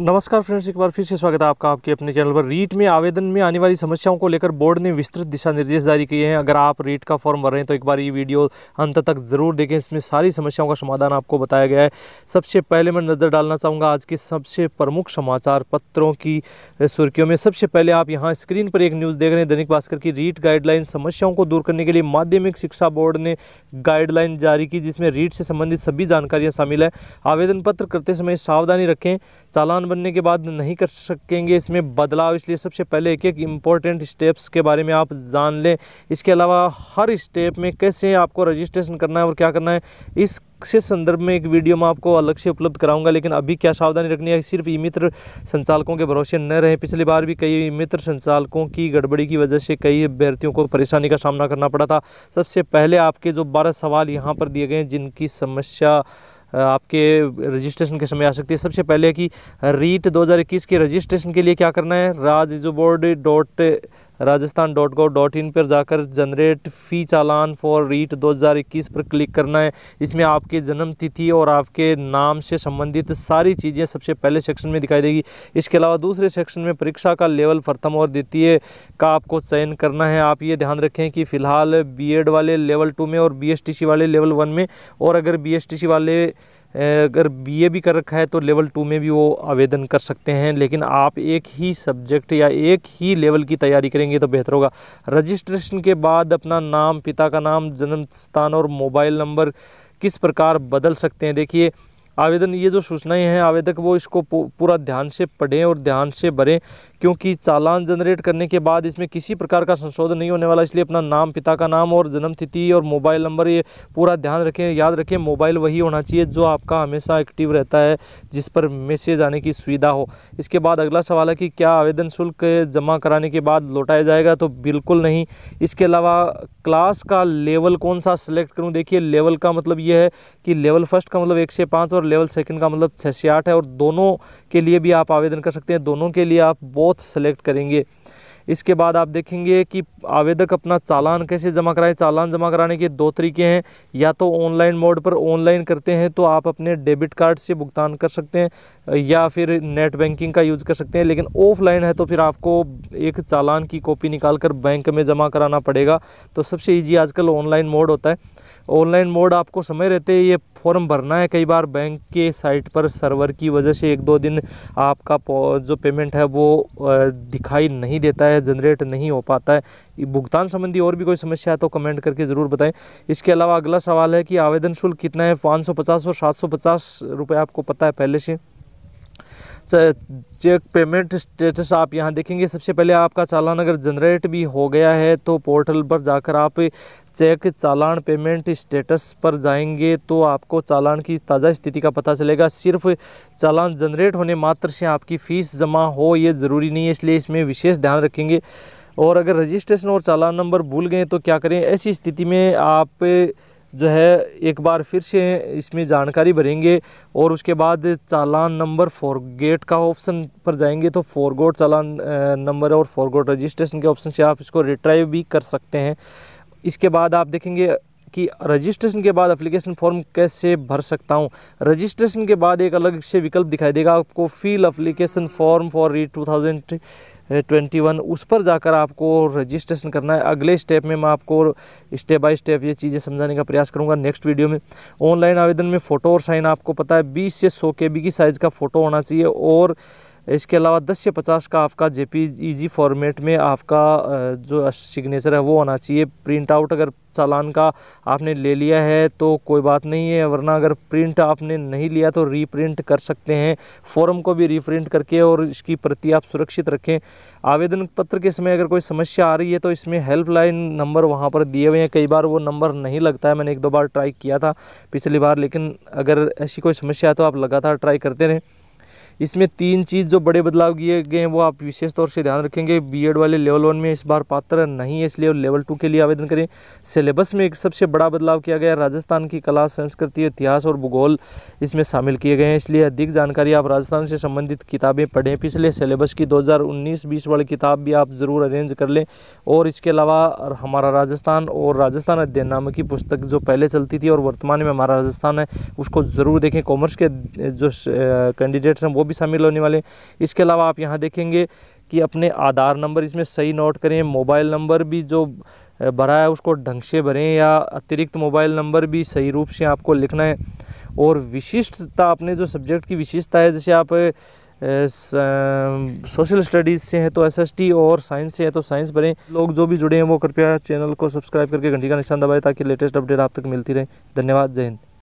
नमस्कार फ्रेंड्स एक बार फिर से स्वागत है आपका आपके अपने चैनल पर रीट में आवेदन में आने वाली समस्याओं को लेकर बोर्ड ने विस्तृत दिशा निर्देश जारी किए हैं अगर आप रीट का फॉर्म भर रहे हैं तो एक बार ये वीडियो अंत तक ज़रूर देखें इसमें सारी समस्याओं का समाधान आपको बताया गया है सबसे पहले मैं नज़र डालना चाहूँगा आज के सबसे प्रमुख समाचार पत्रों की सुर्खियों में सबसे पहले आप यहाँ स्क्रीन पर एक न्यूज़ देख रहे हैं दैनिक भास्कर की रीट गाइडलाइन समस्याओं को दूर करने के लिए माध्यमिक शिक्षा बोर्ड ने गाइडलाइन जारी की जिसमें रीट से संबंधित सभी जानकारियाँ शामिल है आवेदन पत्र करते समय सावधानी रखें चालान किसान बनने के बाद नहीं कर सकेंगे इसमें बदलाव इसलिए सबसे पहले एक एक इम्पॉर्टेंट स्टेप्स के बारे में आप जान लें इसके अलावा हर स्टेप में कैसे आपको रजिस्ट्रेशन करना है और क्या करना है इस से संदर्भ में एक वीडियो मैं आपको अलग से उपलब्ध कराऊंगा लेकिन अभी क्या सावधानी रखनी है सिर्फ ई मित्र संचालकों के भरोसे न रहे पिछली बार भी कई मित्र संचालकों की गड़बड़ी की वजह से कई अभ्यर्थियों को परेशानी का सामना करना पड़ा था सबसे पहले आपके जो बारह सवाल यहाँ पर दिए गए हैं जिनकी समस्या आपके रजिस्ट्रेशन के समय आ सकती है सबसे पहले कि रीट 2021 के रजिस्ट्रेशन के लिए क्या करना है Raj board dot Rajasthan dot gov dot in पर जाकर generate fee challan for REET 2021 पर क्लिक करना है इसमें आपके जन्म तिथि और आपके नाम से संबंधित सारी चीज़ें सबसे पहले सेक्शन में दिखाई देगी इसके अलावा दूसरे सेक्शन में परीक्षा का लेवल प्रथम और द्वितीय का आपको चयन करना है आप ये ध्यान रखें कि फ़िलहाल बी वाले लेवल टू में और बी वाले लेवल वन में और अगर बी वाले अगर बीए भी कर रखा है तो लेवल टू में भी वो आवेदन कर सकते हैं लेकिन आप एक ही सब्जेक्ट या एक ही लेवल की तैयारी करेंगे तो बेहतर होगा रजिस्ट्रेशन के बाद अपना नाम पिता का नाम जन्म स्थान और मोबाइल नंबर किस प्रकार बदल सकते हैं देखिए आवेदन ये जो सूचनाएं हैं आवेदक वो इसको पूरा ध्यान से पढ़ें और ध्यान से भरें क्योंकि चालान जनरेट करने के बाद इसमें किसी प्रकार का संशोधन नहीं होने वाला इसलिए अपना नाम पिता का नाम और जन्म तिथि और मोबाइल नंबर ये पूरा ध्यान रखें याद रखें मोबाइल वही होना चाहिए जो आपका हमेशा एक्टिव रहता है जिस पर मैसेज आने की सुविधा हो इसके बाद अगला सवाल है कि क्या आवेदन शुल्क जमा कराने के बाद लौटाया जाएगा तो बिल्कुल नहीं इसके अलावा क्लास का लेवल कौन सा सिलेक्ट करूँ देखिए लेवल का मतलब ये है कि लेवल फर्स्ट का मतलब एक से पाँच और और लेवल सेकंड का मतलब छः से आठ है और दोनों के लिए भी आप आवेदन कर सकते हैं दोनों के लिए आप बोथ सेलेक्ट करेंगे इसके बाद आप देखेंगे कि आवेदक अपना चालान कैसे जमा कराएं चालान जमा कराने के दो तरीके हैं या तो ऑनलाइन मोड पर ऑनलाइन करते हैं तो आप अपने डेबिट कार्ड से भुगतान कर सकते हैं या फिर नेट बैंकिंग का यूज़ कर सकते हैं लेकिन ऑफलाइन है तो फिर आपको एक चालान की कॉपी निकाल कर बैंक में जमा कराना पड़ेगा तो सबसे ईजी आजकल ऑनलाइन मोड होता है ऑनलाइन मोड आपको समय रहते ये फॉर्म भरना है कई बार बैंक के साइट पर सर्वर की वजह से एक दो दिन आपका जो पेमेंट है वो दिखाई नहीं देता है जनरेट नहीं हो पाता है भुगतान संबंधी और भी कोई समस्या है तो कमेंट करके ज़रूर बताएं इसके अलावा अगला सवाल है कि आवेदन शुल्क कितना है पाँच सौ पचास और सात सौ पचास रुपये आपको पता है पहले से चेक पेमेंट स्टेटस आप यहाँ देखेंगे सबसे पहले आपका चालान अगर जनरेट भी हो गया है तो पोर्टल पर जाकर आप चेक चालान पेमेंट स्टेटस पर जाएंगे तो आपको चालान की ताज़ा स्थिति का पता चलेगा सिर्फ चालान जनरेट होने मात्र से आपकी फ़ीस जमा हो ये ज़रूरी नहीं है इसलिए इसमें विशेष ध्यान रखेंगे और अगर रजिस्ट्रेशन और चालान नंबर भूल गए तो क्या करें ऐसी स्थिति में आप जो है एक बार फिर से इसमें जानकारी भरेंगे और उसके बाद चालान नंबर गेट का ऑप्शन पर जाएंगे तो फॉरगोट चालान नंबर और फॉरगोट रजिस्ट्रेशन के ऑप्शन से आप इसको रिट्राइव भी कर सकते हैं इसके बाद आप देखेंगे कि रजिस्ट्रेशन के बाद एप्लीकेशन फॉर्म कैसे भर सकता हूँ रजिस्ट्रेशन के बाद एक अलग से विकल्प दिखाई देगा आपको fill application form for REET two thousand twenty one उस पर जाकर आपको रजिस्ट्रेशन करना है अगले स्टेप में मैं आपको स्टेप बाय स्टेप ये चीज़ें समझाने का प्रयास करूँगा नेक्स्ट वीडियो में ऑनलाइन आवेदन में फ़ोटो और साइन आपको पता है बीस से सौ के की साइज़ का फ़ोटो होना चाहिए और इसके अलावा 10 से 50 का आपका जे फॉर्मेट में आपका जो सिग्नेचर है वो होना चाहिए प्रिंट आउट अगर चालान का आपने ले लिया है तो कोई बात नहीं है वरना अगर प्रिंट आपने नहीं लिया तो रीप्रिंट कर सकते हैं फॉर्म को भी रीप्रिंट करके और इसकी प्रति आप सुरक्षित रखें आवेदन पत्र के समय अगर कोई समस्या आ रही है तो इसमें हेल्पलाइन नंबर वहाँ पर दिए हुए हैं कई बार वो नंबर नहीं लगता है मैंने एक दो बार ट्राई किया था पिछली बार लेकिन अगर ऐसी कोई समस्या है तो आप लगातार ट्राई करते रहें इसमें तीन चीज़ जो बड़े बदलाव किए गए हैं वो आप विशेष तौर से ध्यान रखेंगे बीएड वाले लेवल वन में इस बार पात्र नहीं है इसलिए लेवल टू के लिए आवेदन करें सिलेबस में एक सबसे बड़ा बदलाव किया गया राजस्थान की कला संस्कृति इतिहास और भूगोल इसमें शामिल किए गए हैं इसलिए अधिक जानकारी आप राजस्थान से संबंधित किताबें पढ़ें पिछले सिलेबस की दो हज़ार वाली किताब भी आप ज़रूर अरेंज कर लें और इसके अलावा हमारा राजस्थान और राजस्थान अध्ययन नाम की पुस्तक जो पहले चलती थी और वर्तमान में हमारा राजस्थान है उसको ज़रूर देखें कॉमर्स के जो कैंडिडेट्स हैं वो वो भी शामिल होने वाले हैं इसके अलावा आप यहाँ देखेंगे कि अपने आधार नंबर इसमें सही नोट करें मोबाइल नंबर भी जो भरा है उसको ढंग से भरें या अतिरिक्त मोबाइल नंबर भी सही रूप से आपको लिखना है और विशिष्टता अपने जो सब्जेक्ट की विशिष्टता है जैसे आप सोशल स्टडीज़ से हैं तो एसएसटी और साइंस से है तो साइंस भरें लोग जो भी जुड़े हैं वो कृपया चैनल को सब्सक्राइब करके घंटी का निशान दबाएं ताकि लेटेस्ट अपडेट आप तक मिलती रहे धन्यवाद जय हिंद